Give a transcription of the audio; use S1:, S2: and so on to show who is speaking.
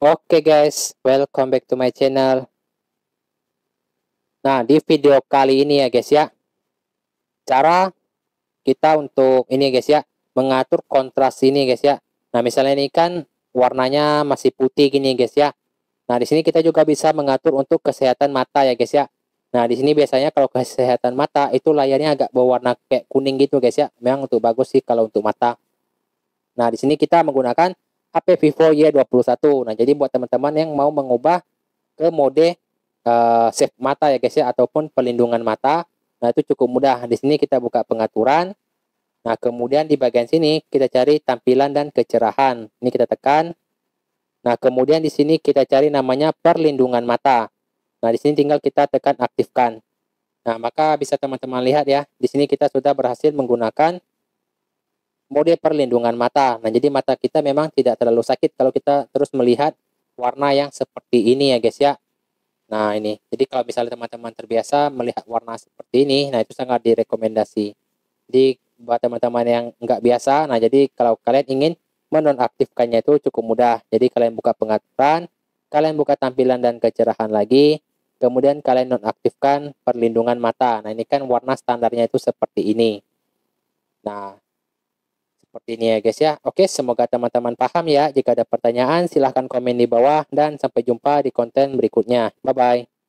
S1: Oke okay guys, welcome back to my channel. Nah, di video kali ini ya guys ya. Cara kita untuk ini guys ya, mengatur kontras ini guys ya. Nah, misalnya ini kan warnanya masih putih gini guys ya. Nah, di sini kita juga bisa mengatur untuk kesehatan mata ya guys ya. Nah, di sini biasanya kalau kesehatan mata itu layarnya agak berwarna kayak kuning gitu guys ya. Memang untuk bagus sih kalau untuk mata. Nah, di sini kita menggunakan HP Vivo Y21. Nah, jadi buat teman-teman yang mau mengubah ke mode uh, safe mata ya guys ya ataupun pelindungan mata, nah itu cukup mudah. Di sini kita buka pengaturan. Nah, kemudian di bagian sini kita cari tampilan dan kecerahan. Ini kita tekan. Nah, kemudian di sini kita cari namanya perlindungan mata. Nah, di sini tinggal kita tekan aktifkan. Nah, maka bisa teman-teman lihat ya, di sini kita sudah berhasil menggunakan mode perlindungan mata. Nah, jadi mata kita memang tidak terlalu sakit kalau kita terus melihat warna yang seperti ini ya guys ya. Nah, ini. Jadi kalau misalnya teman-teman terbiasa melihat warna seperti ini, nah itu sangat direkomendasi. Jadi buat teman-teman yang nggak biasa, nah jadi kalau kalian ingin menonaktifkannya itu cukup mudah. Jadi kalian buka pengaturan, kalian buka tampilan dan kecerahan lagi, kemudian kalian nonaktifkan perlindungan mata. Nah, ini kan warna standarnya itu seperti ini. Nah, seperti ini ya guys ya. Oke, semoga teman-teman paham ya. Jika ada pertanyaan silahkan komen di bawah dan sampai jumpa di konten berikutnya. Bye-bye.